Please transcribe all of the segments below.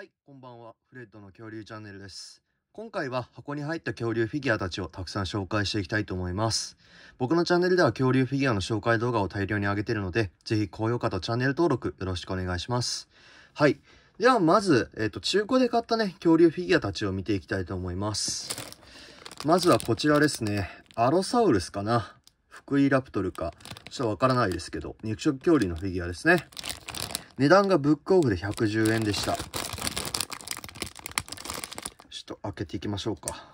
はい、こんばんは。フレッドの恐竜チャンネルです。今回は箱に入った恐竜フィギュアたちをたくさん紹介していきたいと思います。僕のチャンネルでは恐竜フィギュアの紹介動画を大量に上げてるので、ぜひ高評価とチャンネル登録よろしくお願いします。はい。ではまず、えっ、ー、と、中古で買ったね、恐竜フィギュアたちを見ていきたいと思います。まずはこちらですね。アロサウルスかな。福井ラプトルか。ちょっとわからないですけど、肉食恐竜のフィギュアですね。値段がブックオフで110円でした。けていきましょうか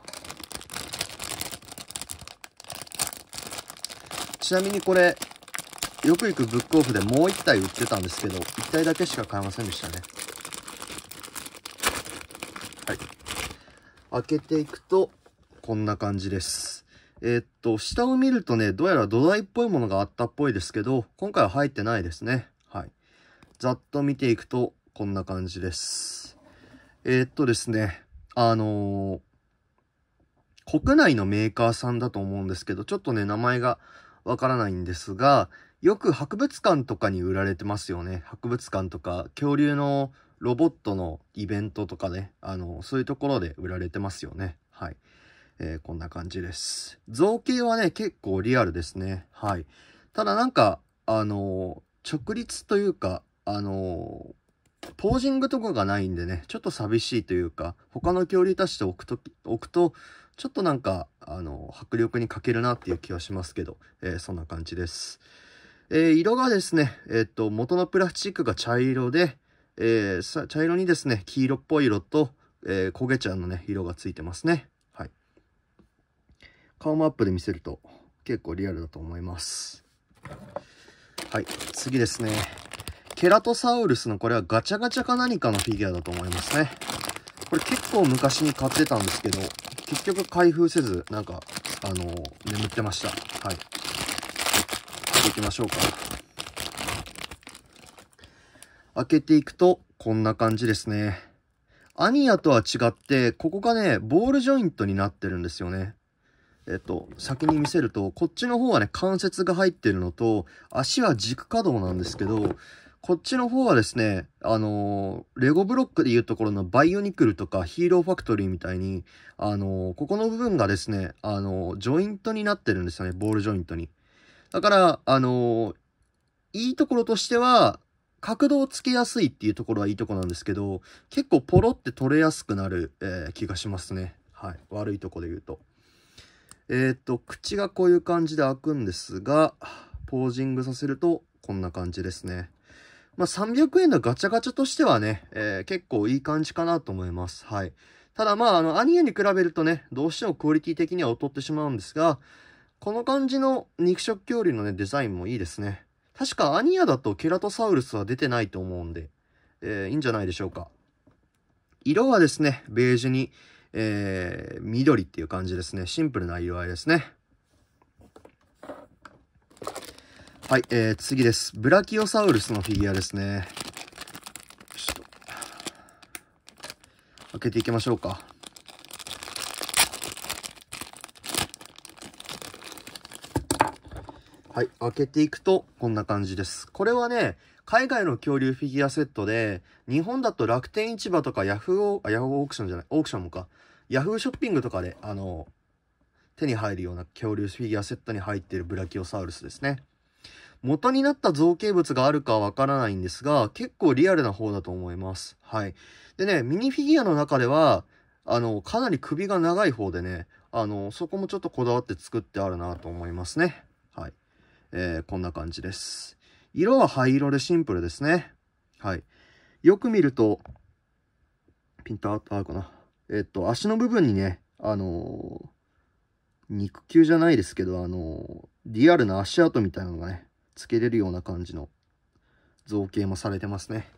ちなみにこれよく行くブックオフでもう1体売ってたんですけど1体だけしか買えませんでしたねはい開けていくとこんな感じですえー、っと下を見るとねどうやら土台っぽいものがあったっぽいですけど今回は入ってないですねはいざっと見ていくとこんな感じですえー、っとですねあのー、国内のメーカーさんだと思うんですけど、ちょっとね、名前がわからないんですが、よく博物館とかに売られてますよね。博物館とか、恐竜のロボットのイベントとかね、あの、そういうところで売られてますよね。はい。えー、こんな感じです。造形はね、結構リアルですね。はい。ただなんか、あのー、直立というか、あのーポージングとかがないんでね、ちょっと寂しいというか、他の恐竜足しておくと、置くと、ちょっとなんか、あの、迫力に欠けるなっていう気はしますけど、えー、そんな感じです。えー、色がですね、えっ、と、元のプラスチックが茶色で、えー、茶色にですね、黄色っぽい色と、えー、焦げ茶のね、色がついてますね。はい。顔マップで見せると結構リアルだと思います。はい、次ですね。ケラトサウルスのこれはガチャガチャか何かのフィギュアだと思いますね。これ結構昔に買ってたんですけど、結局開封せず、なんか、あのー、眠ってました。はい。行きましょうか。開けていくと、こんな感じですね。アニアとは違って、ここがね、ボールジョイントになってるんですよね。えっと、先に見せると、こっちの方はね、関節が入ってるのと、足は軸稼働なんですけど、こっちの方はですね、あのー、レゴブロックでいうところのバイオニクルとかヒーローファクトリーみたいに、あのー、ここの部分がですね、あのー、ジョイントになってるんですよね、ボールジョイントに。だから、あのいいところとしては、角度をつけやすいっていうところはいいとこなんですけど、結構ポロって取れやすくなる、えー、気がしますね。はい。悪いとこで言うと。えっ、と、口がこういう感じで開くんですが、ポージングさせるとこんな感じですね。まあ、300円のガチャガチャとしてはね、えー、結構いい感じかなと思います。はい。ただまあ、あの、アニエに比べるとね、どうしてもクオリティ的には劣ってしまうんですが、この感じの肉食恐竜のね、デザインもいいですね。確かアニアだとケラトサウルスは出てないと思うんで、えー、いいんじゃないでしょうか。色はですね、ベージュに、えー、緑っていう感じですね。シンプルな色合いですね。はい、えー、次です。ブラキオサウルスのフィギュアですね。開けていきましょうか。はい、開けていくとこんな感じです。これはね、海外の恐竜フィギュアセットで、日本だと楽天市場とかヤフーオー、ヤフーオークションじゃない、オークションもか。ヤフーショッピングとかで、あの、手に入るような恐竜フィギュアセットに入っているブラキオサウルスですね。元になった造形物があるかわからないんですが、結構リアルな方だと思います。はい。でね、ミニフィギュアの中では、あの、かなり首が長い方でね、あの、そこもちょっとこだわって作ってあるなと思いますね。はい。えー、こんな感じです。色は灰色でシンプルですね。はい。よく見ると、ピント合うかな。えっと、足の部分にね、あのー、肉球じゃないですけど、あのーリアルな足跡みたいなのがね、つけれるような感じの造形もされてますね。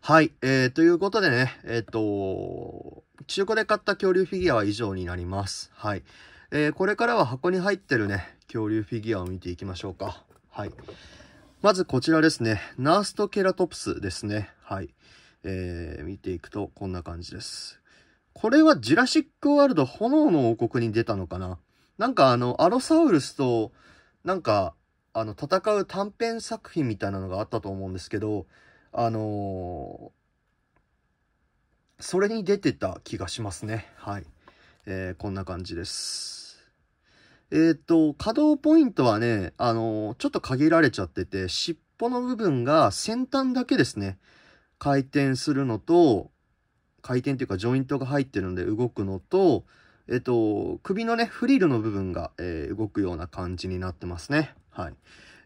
はい、えー、ということでね、えっ、ー、と、中古で買った恐竜フィギュアは以上になります。はい。えー、これからは箱に入ってるね、恐竜フィギュアを見ていきましょうか。はい。まずこちらですね。ナーストケラトプスですね。はい。えー、見ていくとこんな感じです。これはジュラシックワールド炎の王国に出たのかななんかあの、アロサウルスと、なんか、あの、戦う短編作品みたいなのがあったと思うんですけど、あのー、それに出てた気がしますね。はい。えー、こんな感じです。えっ、と、稼働ポイントはね、あのちょっと限られちゃってて、尻尾の部分が先端だけですね。回転するのと、回転というかジョイントが入ってるので動くのと、えっと、首のね、フリルの部分が、えー、動くような感じになってますね。はい。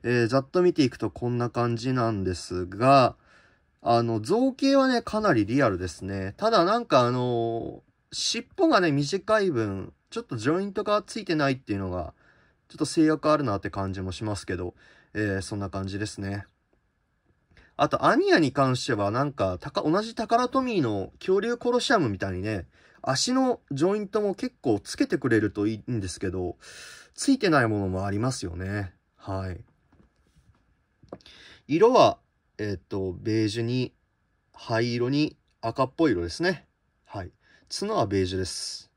えー、ざっと見ていくとこんな感じなんですが、あの、造形はね、かなりリアルですね。ただなんかあのー、尻尾がね、短い分、ちょっとジョイントがついてないっていうのが、ちょっと制約あるなって感じもしますけど、えー、そんな感じですね。あと、アニアに関しては、なんか、同じタカラトミーの恐竜コロシアムみたいにね、足のジョイントも結構つけてくれるといいんですけど、ついてないものもありますよね。はい。色は、えっ、ー、と、ベージュに、灰色に赤っぽい色ですね。はい。角はベージュです。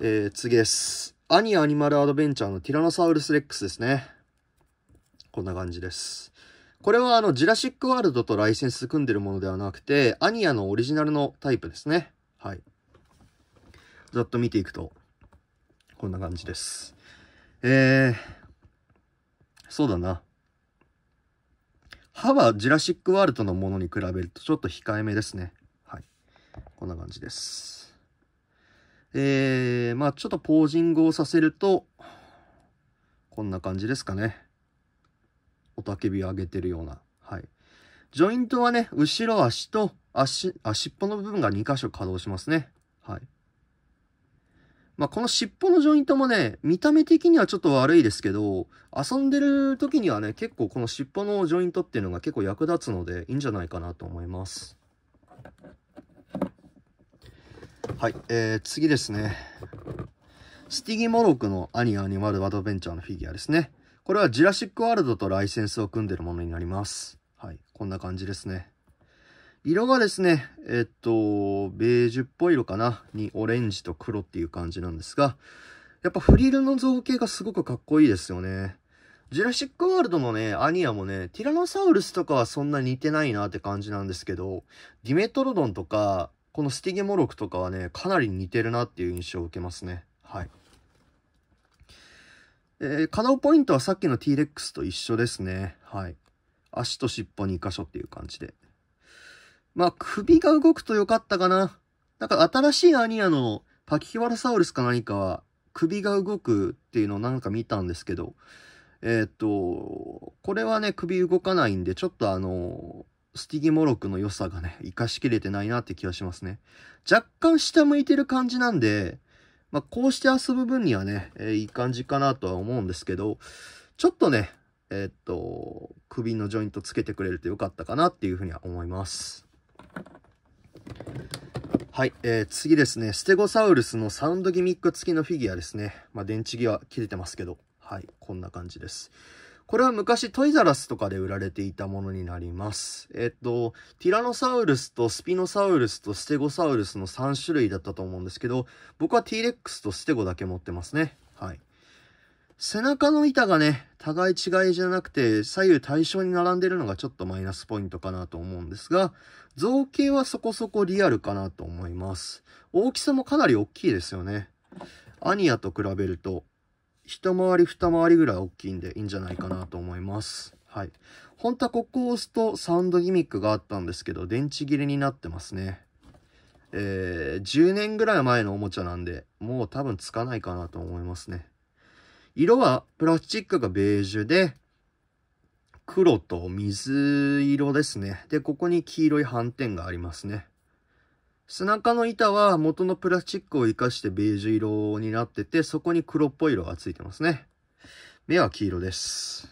えー、次です。アニアアニマルアドベンチャーのティラノサウルスレックスですね。こんな感じです。これはあの、ジュラシックワールドとライセンス組んでるものではなくて、アニアのオリジナルのタイプですね。はい。ざっと見ていくと、こんな感じです。えー、そうだな。歯はジュラシックワールドのものに比べるとちょっと控えめですね。はい。こんな感じです。えー、まあちょっとポージングをさせると、こんな感じですかね。雄たけびを上げてるような。はい。ジョイントはね、後ろ足と足、あ、尻尾の部分が2箇所稼働しますね。はい。まあ、この尻尾のジョイントもね、見た目的にはちょっと悪いですけど、遊んでる時にはね、結構この尻尾のジョイントっていうのが結構役立つので、いいんじゃないかなと思います。はい、えー、次ですね。スティギモロクのアニアニマルアドベンチャーのフィギュアですね。これはジュラシックワールドとライセンスを組んでるものになります。はい。こんな感じですね。色がですね、えっと、ベージュっぽい色かなにオレンジと黒っていう感じなんですが、やっぱフリルの造形がすごくかっこいいですよね。ジュラシックワールドのね、アニアもね、ティラノサウルスとかはそんな似てないなって感じなんですけど、ディメトロドンとか、このスティゲモロクとかはね、かなり似てるなっていう印象を受けますね。はい。えー、可動ポイントはさっきの T-Rex と一緒ですね。はい。足と尻尾に2箇所っていう感じで。まあ、首が動くと良かったかな。なんか新しいアニアのパキキワラサウルスか何かは首が動くっていうのをなんか見たんですけど、えっ、と、これはね、首動かないんで、ちょっとあの、スティギモロクの良さがね、活かしきれてないなって気がしますね。若干下向いてる感じなんで、まあ、こうして遊ぶ分にはね、えー、いい感じかなとは思うんですけど、ちょっとね、えー、っと、首のジョイントつけてくれると良かったかなっていうふうには思います。はい、えー、次ですね、ステゴサウルスのサウンドギミック付きのフィギュアですね。まあ、電池際切れてますけど、はい、こんな感じです。これは昔トイザラスとかで売られていたものになります。えっと、ティラノサウルスとスピノサウルスとステゴサウルスの3種類だったと思うんですけど、僕は t レックスとステゴだけ持ってますね。はい。背中の板がね、互い違いじゃなくて左右対称に並んでるのがちょっとマイナスポイントかなと思うんですが、造形はそこそこリアルかなと思います。大きさもかなり大きいですよね。アニアと比べると一回り二回りぐらい大きいんでいいんじゃないかなと思います。はい。本当はここを押すとサウンドギミックがあったんですけど、電池切れになってますね。えー、10年ぐらい前のおもちゃなんで、もう多分つかないかなと思いますね。色はプラスチックがベージュで、黒と水色ですね。で、ここに黄色い斑点がありますね。背中の板は元のプラスチックを生かしてベージュ色になってて、そこに黒っぽい色がついてますね。目は黄色です。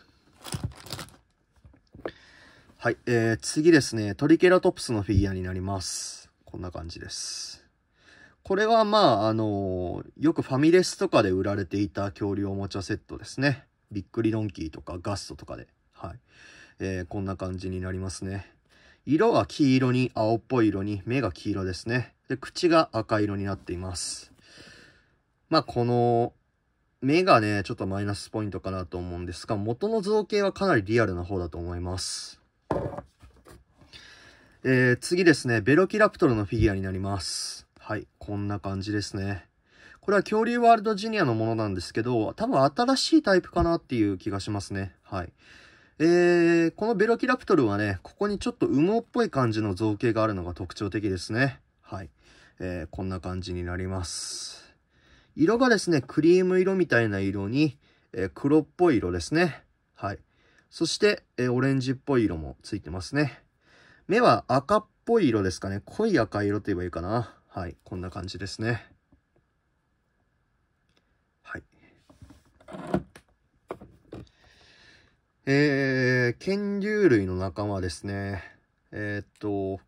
はい、えー、次ですね、トリケラトプスのフィギュアになります。こんな感じです。これはまあ、あのー、よくファミレスとかで売られていた恐竜おもちゃセットですね。びっくりドンキーとかガストとかで。はい。えー、こんな感じになりますね。色が黄色に青っぽい色に、目が黄色ですね。で、口が赤色になっています。まあ、この、目がね、ちょっとマイナスポイントかなと思うんですが、元の造形はかなりリアルな方だと思います。えー、次ですね、ベロキラプトルのフィギュアになります。はい、こんな感じですね。これは恐竜ワールドジュニアのものなんですけど、多分新しいタイプかなっていう気がしますね。はい。えー、このベロキラプトルはね、ここにちょっと羽毛っぽい感じの造形があるのが特徴的ですね。はい。えー、こんな感じになります。色がですね、クリーム色みたいな色に、えー、黒っぽい色ですね。はい。そして、えー、オレンジっぽい色もついてますね。目は赤っぽい色ですかね。濃い赤色と言えばいいかな。はい。こんな感じですね。はい。えー、剣竜類の仲間ですね。えー、っと、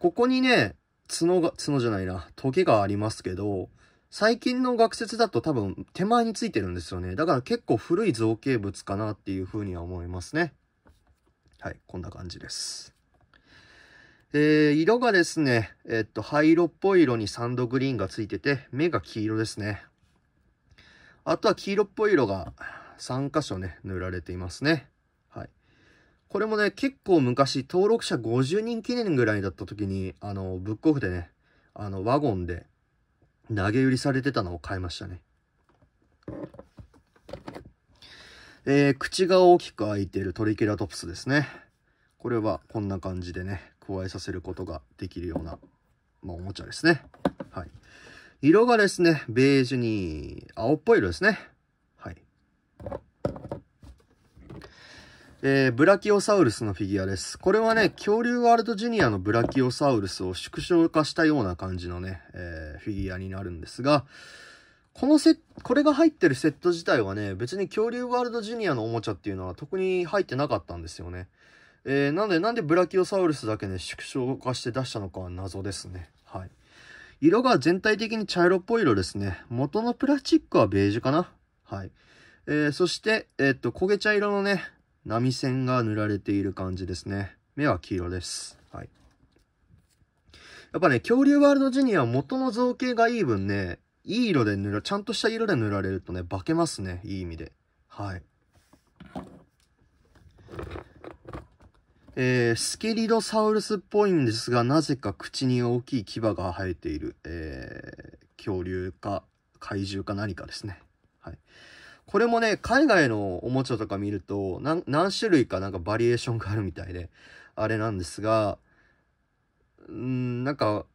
ここにね、角が、角じゃないな、トゲがありますけど、最近の学説だと多分手前についてるんですよね。だから結構古い造形物かなっていうふうには思いますね。はい、こんな感じです。えー、色がですね、えっと、灰色っぽい色にサンドグリーンがついてて、目が黄色ですね。あとは黄色っぽい色が3箇所ね、塗られていますね。はい。これもね、結構昔、登録者50人記念ぐらいだった時に、あの、ブックオフでね、あの、ワゴンで投げ売りされてたのを買いましたね。えー、口が大きく開いているトリケラトプスですね。これはこんな感じでね、加えさせることができるような、まあ、おもちゃですね。はい。色がですね、ベージュに青っぽい色ですね。えー、ブラキオサウルスのフィギュアです。これはね、恐竜ワールドジュニアのブラキオサウルスを縮小化したような感じのね、えー、フィギュアになるんですが、このセこれが入ってるセット自体はね、別に恐竜ワールドジュニアのおもちゃっていうのは特に入ってなかったんですよね。えー、なので、なんでブラキオサウルスだけね、縮小化して出したのかは謎ですね。はい。色が全体的に茶色っぽい色ですね。元のプラスチックはベージュかなはい。えー、そして、えー、っと、焦げ茶色のね、波線が塗られている感じですね。目は黄色です。はい。やっぱね、恐竜ワールドジュニア元の造形がいい分ね、いい色で塗る、ちゃんとした色で塗られるとね、化けますね。いい意味で。はい。えー、スケリドサウルスっぽいんですが、なぜか口に大きい牙が生えている、えー、恐竜か怪獣か何かですね。はい。これもね、海外のおもちゃとか見ると、何種類かなんかバリエーションがあるみたいで、あれなんですが、うん、なんか、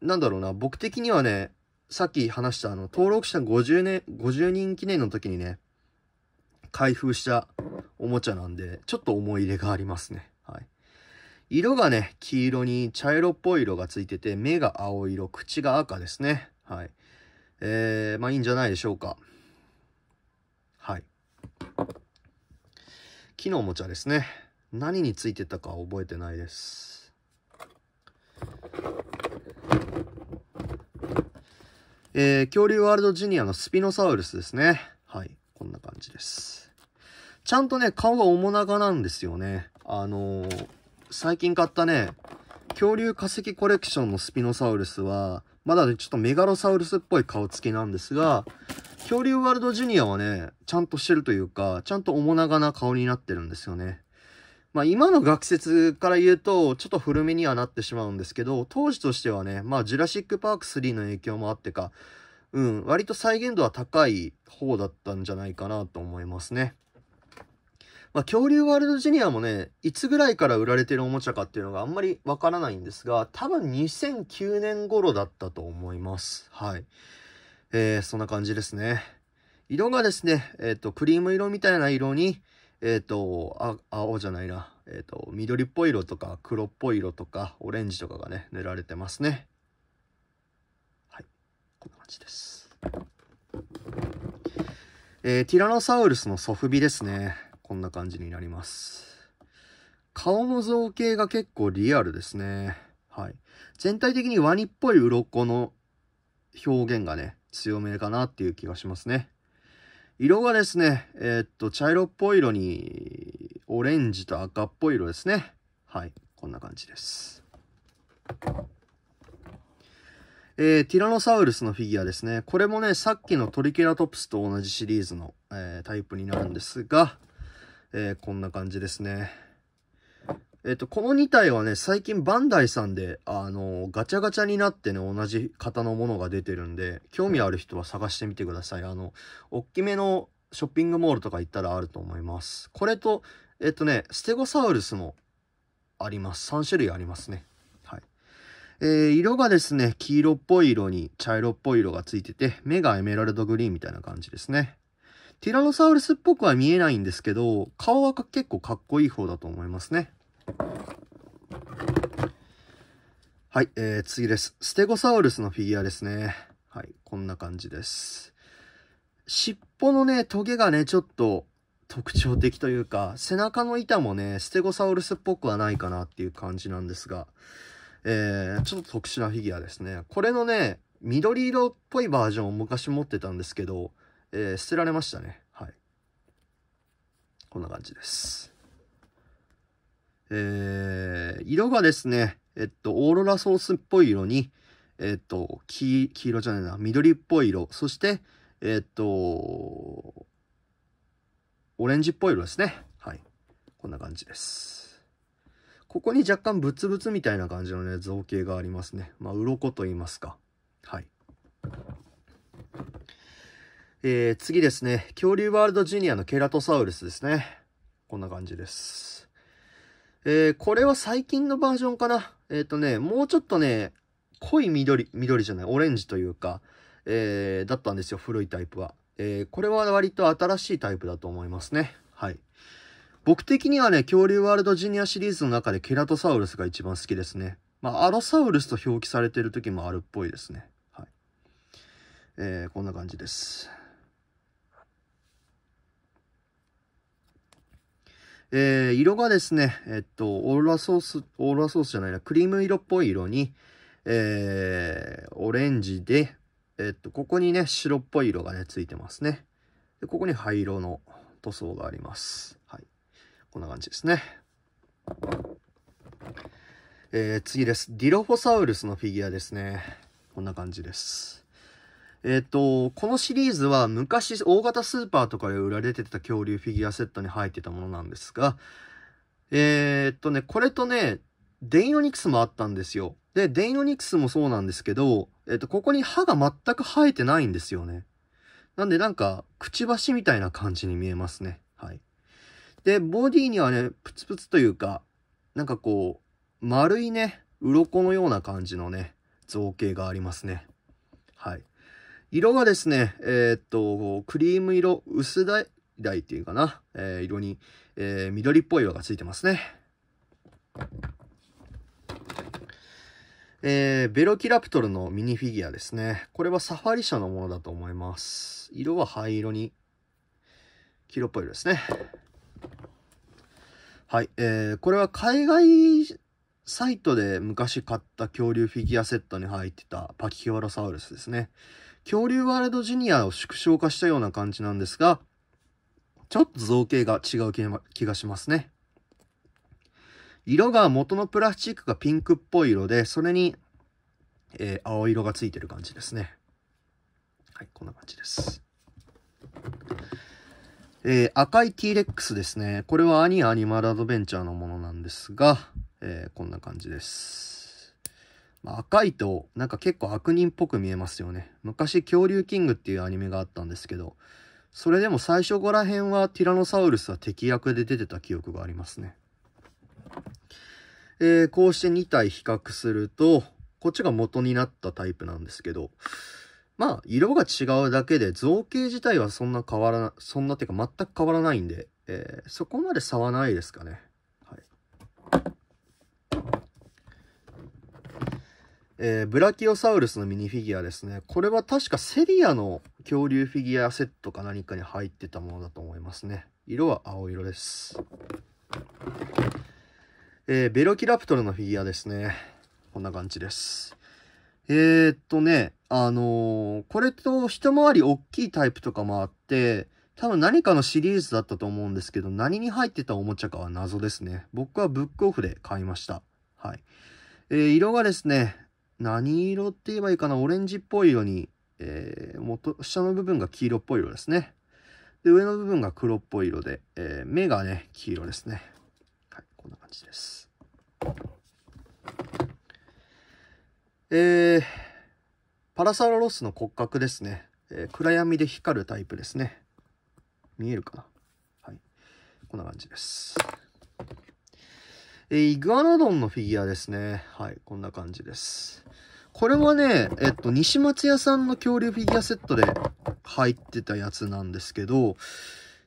なんだろうな、僕的にはね、さっき話したあの、登録者50年、50人記念の時にね、開封したおもちゃなんで、ちょっと思い入れがありますね。はい。色がね、黄色に茶色っぽい色がついてて、目が青色、口が赤ですね。はい。えー、まあいいんじゃないでしょうか。木のおもちゃですね。何についてたか覚えてないです。えー、恐竜ワールドジュニアのスピノサウルスですね。はい、こんな感じです。ちゃんとね、顔が面長なんですよね。あのー、最近買ったね、恐竜化石コレクションのスピノサウルスは、まだね、ちょっとメガロサウルスっぽい顔つきなんですが、恐竜ワールドジュニアはね、ちゃんとしてるというか、ちゃんと面長な顔になってるんですよね。まあ今の学説から言うと、ちょっと古めにはなってしまうんですけど、当時としてはね、まあジュラシックパーク3の影響もあってか、うん、割と再現度は高い方だったんじゃないかなと思いますね。まあ、恐竜ワールドジュニアもね、いつぐらいから売られてるおもちゃかっていうのがあんまりわからないんですが、多分2009年頃だったと思います。はい。えー、そんな感じですね。色がですね、えっ、ー、と、クリーム色みたいな色に、えっ、ー、と、青じゃないな、えっ、ー、と、緑っぽい色とか、黒っぽい色とか、オレンジとかがね、塗られてますね。はい。こんな感じです。えー、ティラノサウルスのソフビですね。こんな感じになります。顔の造形が結構リアルですね。はい。全体的にワニっぽい鱗の表現がね、強めかなっていう気がしますね。色がですね、えー、っと、茶色っぽい色に、オレンジと赤っぽい色ですね。はい。こんな感じです。えー、ティラノサウルスのフィギュアですね。これもね、さっきのトリケラトプスと同じシリーズの、えー、タイプになるんですが、えー、こんな感じですね。えっ、ー、と、この2体はね、最近バンダイさんで、あのー、ガチャガチャになってね、同じ型のものが出てるんで、興味ある人は探してみてください。あの、おっきめのショッピングモールとか行ったらあると思います。これと、えっ、とね、ステゴサウルスもあります。3種類ありますね。はい。えー、色がですね、黄色っぽい色に茶色っぽい色がついてて、目がエメラルドグリーンみたいな感じですね。ティラノサウルスっぽくは見えないんですけど、顔は結構かっこいい方だと思いますね。はい、えー、次です。ステゴサウルスのフィギュアですね。はい、こんな感じです。尻尾のね、トゲがね、ちょっと特徴的というか、背中の板もね、ステゴサウルスっぽくはないかなっていう感じなんですが、えー、ちょっと特殊なフィギュアですね。これのね、緑色っぽいバージョンを昔持ってたんですけど、えー、捨てられましたね。はい。こんな感じです。えー、色がですね、えっと、オーロラソースっぽい色に、えっと、黄色じゃないな、緑っぽい色、そして、えっと、オレンジっぽい色ですね。はい。こんな感じです。ここに若干ブツブツみたいな感じのね、造形がありますね。まあ、鱗と言いますか。はい。えー、次ですね、恐竜ワールドジュニアのケラトサウルスですね。こんな感じです。えー、これは最近のバージョンかな。えっ、ー、とね、もうちょっとね、濃い緑、緑じゃない、オレンジというか、えー、だったんですよ、古いタイプは。えー、これは割と新しいタイプだと思いますね。はい。僕的にはね、恐竜ワールドジュニアシリーズの中でケラトサウルスが一番好きですね。まあ、アロサウルスと表記されてる時もあるっぽいですね。はい。えー、こんな感じです。えー、色がですね、えっと、オーロラソース、オーロラソースじゃないな、クリーム色っぽい色に、えー、オレンジで、えっと、ここにね、白っぽい色がね、ついてますね。で、ここに灰色の塗装があります。はい。こんな感じですね。えー、次です。ディロフォサウルスのフィギュアですね。こんな感じです。えっ、と、このシリーズは昔大型スーパーとかで売られてた恐竜フィギュアセットに入ってたものなんですが、えっ、とね、これとね、デイオニクスもあったんですよ。で、デイオニクスもそうなんですけど、えっ、と、ここに歯が全く生えてないんですよね。なんでなんか、くちばしみたいな感じに見えますね。はい。で、ボディにはね、プツプツというか、なんかこう、丸いね、鱗のような感じのね、造形がありますね。色がですね、えー、っと、クリーム色、薄大っていうかな、えー、色に、えー、緑っぽい色がついてますね。えー、ベロキラプトルのミニフィギュアですね。これはサファリ社のものだと思います。色は灰色に、黄色っぽい色ですね。はい、えー、これは海外サイトで昔買った恐竜フィギュアセットに入ってたパキキワロサウルスですね。恐竜ワールドジュニアを縮小化したような感じなんですが、ちょっと造形が違う気がしますね。色が元のプラスチックがピンクっぽい色で、それに、えー、青色がついてる感じですね。はい、こんな感じです。えー、赤い T-Rex ですね。これはアニアニマルアドベンチャーのものなんですが、えー、こんな感じです。まあ、赤いとなんか結構悪人っぽく見えますよね。昔恐竜キングっていうアニメがあったんですけど、それでも最初ごら辺はティラノサウルスは敵役で出てた記憶がありますね。えー、こうして2体比較すると、こっちが元になったタイプなんですけど、まあ、色が違うだけで造形自体はそんな変わらな、そんなてか全く変わらないんで、えー、そこまで差はないですかね。はい。えー、ブラキオサウルスのミニフィギュアですね。これは確かセリアの恐竜フィギュアセットか何かに入ってたものだと思いますね。色は青色です。えー、ベロキラプトルのフィギュアですね。こんな感じです。えー、っとね、あのー、これと一回り大きいタイプとかもあって、多分何かのシリーズだったと思うんですけど、何に入ってたおもちゃかは謎ですね。僕はブックオフで買いました。はい。えー、色がですね、何色って言えばいいかな、オレンジっぽい色に、えー、元、下の部分が黄色っぽい色ですね。で、上の部分が黒っぽい色で、えー、目がね、黄色ですね。はい、こんな感じです。えー、パラサロロスの骨格ですね。えー、暗闇で光るタイプですね。見えるかなはい。こんな感じです。で、イグアノドンのフィギュアですね。はい、こんな感じです。これはね、えっと、西松屋さんの恐竜フィギュアセットで入ってたやつなんですけど、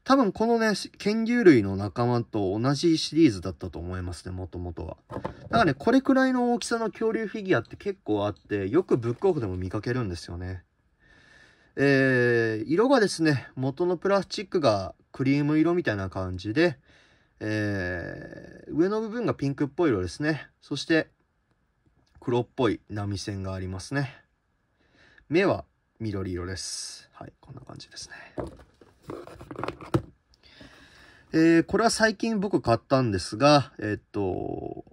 多分このね、拳牛類の仲間と同じシリーズだったと思いますね、もともとは。だからね、これくらいの大きさの恐竜フィギュアって結構あって、よくブックオフでも見かけるんですよね。えー、色がですね、元のプラスチックがクリーム色みたいな感じで、えー、上の部分がピンクっぽい色ですね。そして、黒っぽい波線がありますね。目は緑色です。はい、こんな感じですね。えー、これは最近僕買ったんですが、えー、っと、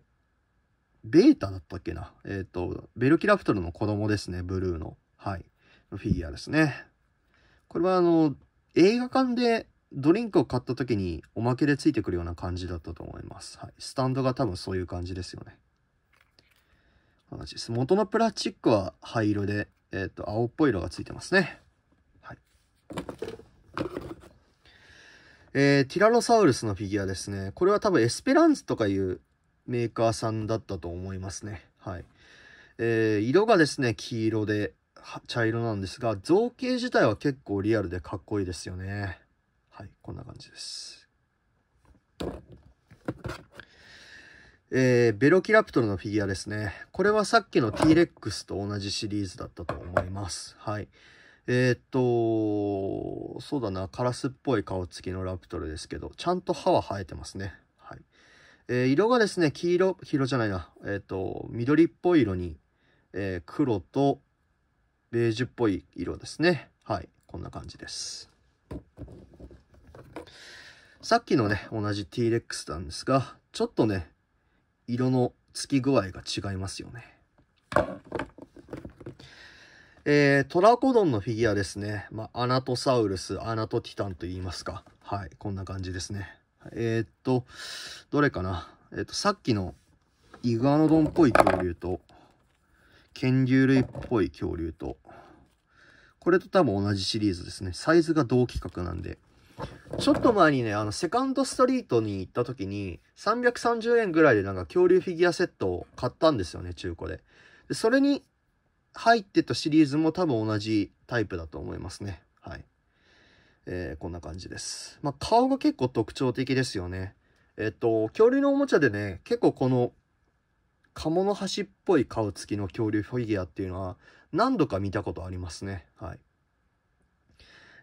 ベータだったっけな。えー、っと、ベルキラプトルの子供ですね、ブルーの。はい。フィギュアですね。これはあの、映画館でドリンクを買った時におまけでついてくるような感じだったと思います。はい、スタンドが多分そういう感じですよね。元のプラスチックは灰色で、えっ、ー、と、青っぽい色がついてますね。はい。えー、ティラノサウルスのフィギュアですね。これは多分エスペランスとかいうメーカーさんだったと思いますね。はい。えー、色がですね、黄色で、茶色なんですが、造形自体は結構リアルでかっこいいですよね。はい、こんな感じです。えー、ベロキラプトルのフィギュアですね。これはさっきの t ックスと同じシリーズだったと思います。はい。えー、っと、そうだな、カラスっぽい顔つきのラプトルですけど、ちゃんと歯は生えてますね。はい。えー、色がですね、黄色、黄色じゃないな、えー、っと、緑っぽい色に、えー、黒とベージュっぽい色ですね。はい、こんな感じです。さっきのね、同じ T-Rex なんですが、ちょっとね、色の付き具合が違いますよね。えー、トラコドンのフィギュアですね。まあ、アナトサウルス、アナトティタンと言いますか。はい、こんな感じですね。えー、っと、どれかな。えー、っと、さっきのイグアノドンっぽい恐竜と、剣竜類っぽい恐竜と、これと多分同じシリーズですね。サイズが同規格なんで、ちょっと前にね、あの、セカンドストリートに行った時に、330円ぐらいでなんか恐竜フィギュアセットを買ったんですよね、中古で。でそれに入ってたシリーズも多分同じタイプだと思いますね。はい。えー、こんな感じです。まあ、顔が結構特徴的ですよね。えっと、恐竜のおもちゃでね、結構この、ノのシっぽい顔つきの恐竜フィギュアっていうのは、何度か見たことありますね。はい。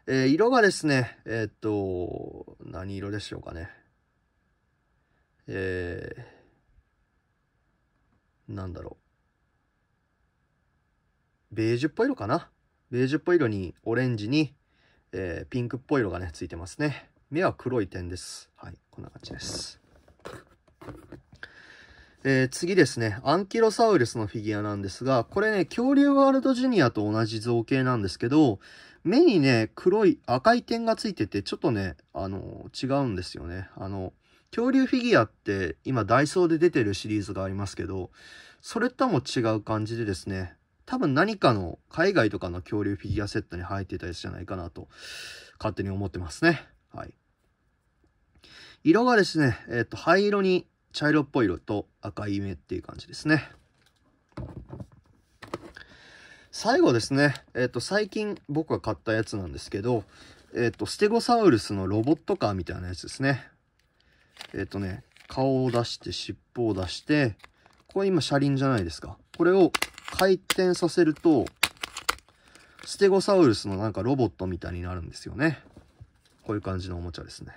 えー、色がですね、えー、っと、何色でしょうかね。えー、なんだろう。ベージュっぽい色かな。ベージュっぽい色にオレンジに、えー、ピンクっぽい色がね、ついてますね。目は黒い点です。はい、こんな感じです。えー、次ですね、アンキロサウルスのフィギュアなんですが、これね、恐竜ワールドジュニアと同じ造形なんですけど、目にね、黒い赤い点がついてて、ちょっとね、あの、違うんですよね。あの、恐竜フィギュアって今ダイソーで出てるシリーズがありますけど、それとも違う感じでですね、多分何かの海外とかの恐竜フィギュアセットに入ってたやつじゃないかなと、勝手に思ってますね。はい。色がですね、えっ、ー、と、灰色に茶色っぽい色と赤い目っていう感じですね。最後ですね、えっ、ー、と、最近僕が買ったやつなんですけど、えっ、ー、と、ステゴサウルスのロボットカーみたいなやつですね。えっ、ー、とね、顔を出して、尻尾を出して、これ今車輪じゃないですか。これを回転させると、ステゴサウルスのなんかロボットみたいになるんですよね。こういう感じのおもちゃですね。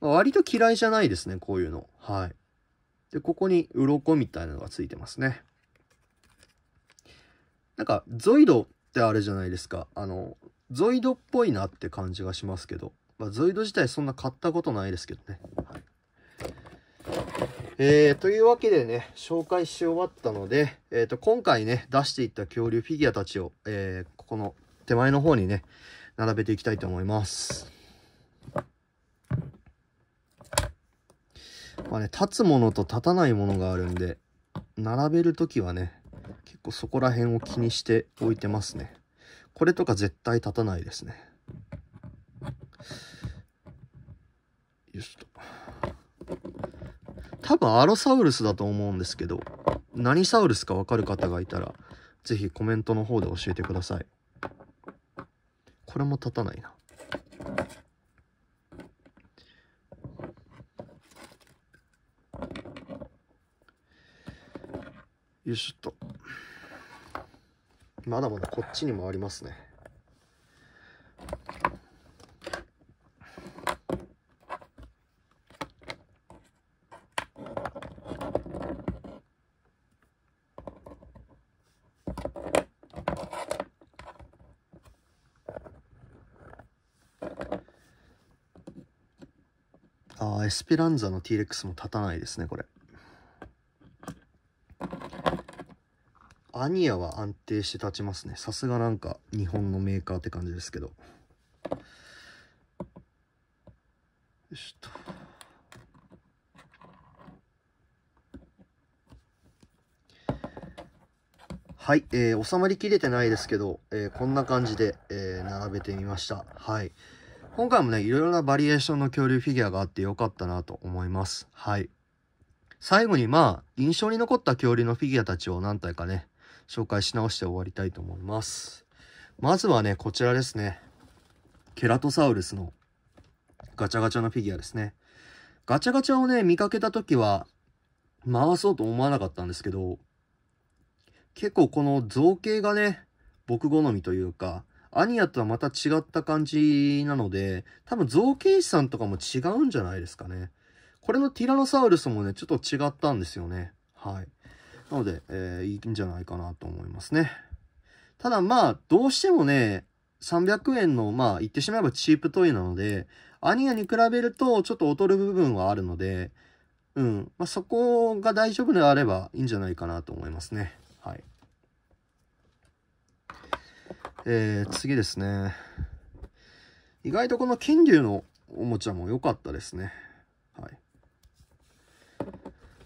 ま割と嫌いじゃないですね、こういうの。はい。で、ここに鱗みたいなのがついてますね。なんか、ゾイドってあれじゃないですか。あの、ゾイドっぽいなって感じがしますけど。まあ、ゾイド自体そんな買ったことないですけどね。はい。えー、というわけでね、紹介し終わったので、えっ、ー、と、今回ね、出していった恐竜フィギュアたちを、えー、ここの手前の方にね、並べていきたいと思います。まあね、立つものと立たないものがあるんで、並べるときはね、結構そこら辺を気にして置いてますね。これとか絶対立たないですね。よしと。多分アロサウルスだと思うんですけど、何サウルスかわかる方がいたら、ぜひコメントの方で教えてください。これも立たないな。よしっと。まだまだこっちにもありますねあエスペランザの T レックスも立たないですねこれ。アニアは安定して立ちますね。さすがなんか日本のメーカーって感じですけど。よしと。はい、えー、収まりきれてないですけど、えー、こんな感じで、えー、並べてみました。はい。今回もね、いろいろなバリエーションの恐竜フィギュアがあってよかったなと思います。はい。最後にまあ、印象に残った恐竜のフィギュアたちを何体かね、紹介し直して終わりたいと思います。まずはね、こちらですね。ケラトサウルスのガチャガチャのフィギュアですね。ガチャガチャをね、見かけた時は、回そうと思わなかったんですけど、結構この造形がね、僕好みというか、アニアとはまた違った感じなので、多分造形師さんとかも違うんじゃないですかね。これのティラノサウルスもね、ちょっと違ったんですよね。はい。なので、えー、いいんじゃないかなと思いますね。ただまあ、どうしてもね、300円の、まあ、言ってしまえばチープトイなので、アニアに比べるとちょっと劣る部分はあるので、うん、まあ、そこが大丈夫であればいいんじゃないかなと思いますね。はい。えー、次ですね。意外とこの金龍のおもちゃも良かったですね。はい。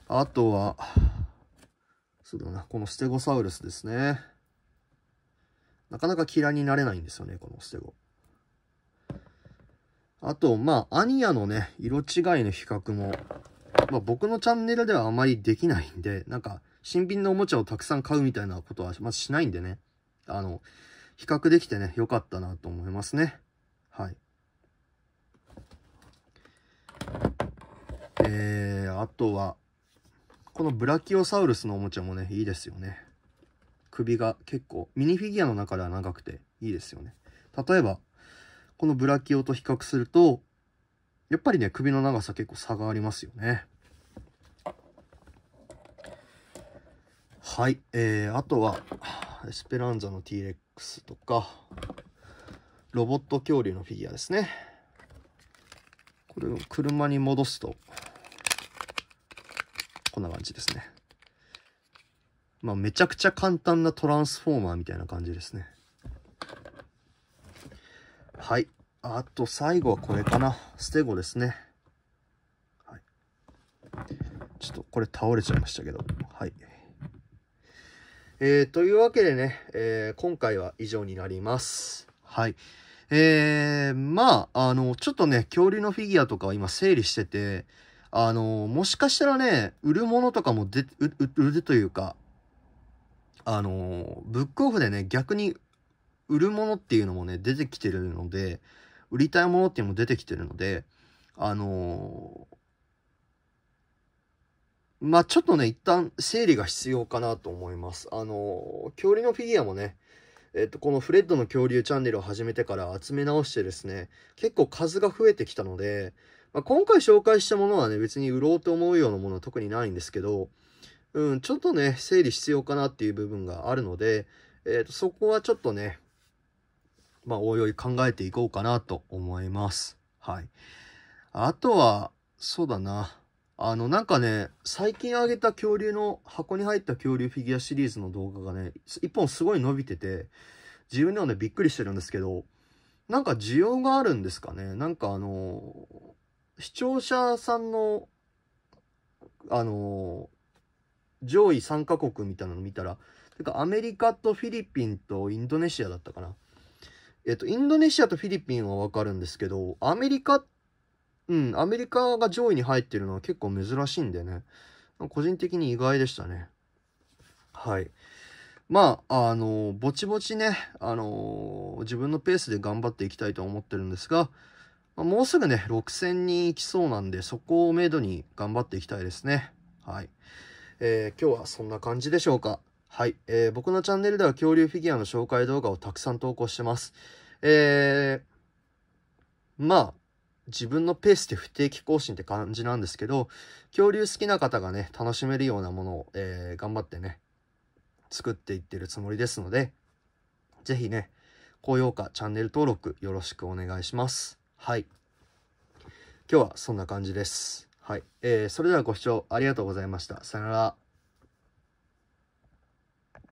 あとは、このステゴサウルスですね。なかなか嫌いになれないんですよね、このステゴ。あと、まあ、アニアのね、色違いの比較も、まあ、僕のチャンネルではあまりできないんで、なんか、新品のおもちゃをたくさん買うみたいなことは、まあ、しないんでね、あの、比較できてね、良かったなと思いますね。はい。えー、あとは、このブラキオサウルスのおもちゃもね、いいですよね。首が結構、ミニフィギュアの中では長くていいですよね。例えば、このブラキオと比較すると、やっぱりね、首の長さ結構差がありますよね。はい。えー、あとは、エスペランザの t x とか、ロボット恐竜のフィギュアですね。これを車に戻すと、こんな感じですね。まあ、めちゃくちゃ簡単なトランスフォーマーみたいな感じですね。はい。あと、最後はこれかな。ステゴですね。はい。ちょっと、これ倒れちゃいましたけど。はい。えー、というわけでね、えー、今回は以上になります。はい。えー、まあ、あの、ちょっとね、恐竜のフィギュアとかを今整理してて、あの、もしかしたらね、売るものとかもで、売るというか、あの、ブックオフでね、逆に売るものっていうのもね、出てきてるので、売りたいものっていうのも出てきてるので、あのまあ、ちょっとね、一旦整理が必要かなと思います。あの恐竜のフィギュアもね、えっと、このフレッドの恐竜チャンネルを始めてから集め直してですね、結構数が増えてきたので、まあ、今回紹介したものはね、別に売ろうと思うようなものは特にないんですけど、うん、ちょっとね、整理必要かなっていう部分があるので、えー、とそこはちょっとね、まあ、おいおい考えていこうかなと思います。はい。あとは、そうだな。あの、なんかね、最近あげた恐竜の、箱に入った恐竜フィギュアシリーズの動画がね、一本すごい伸びてて、自分でもね、びっくりしてるんですけど、なんか需要があるんですかね。なんかあのー視聴者さんの、あのー、上位3カ国みたいなの見たら、てかアメリカとフィリピンとインドネシアだったかな。えっと、インドネシアとフィリピンはわかるんですけど、アメリカ、うん、アメリカが上位に入ってるのは結構珍しいんでね。個人的に意外でしたね。はい。まあ、あの、ぼちぼちね、あの、自分のペースで頑張っていきたいと思ってるんですが、もうすぐね、6000人いきそうなんで、そこをめどに頑張っていきたいですね。はい。えー、今日はそんな感じでしょうか。はい、えー。僕のチャンネルでは恐竜フィギュアの紹介動画をたくさん投稿してます。えー、まあ、自分のペースで不定期更新って感じなんですけど、恐竜好きな方がね、楽しめるようなものを、えー、頑張ってね、作っていってるつもりですので、是非ね、高評価、チャンネル登録よろしくお願いします。はい。今日はそんな感じです。はい。えー、それではご視聴ありがとうございました。さよなら。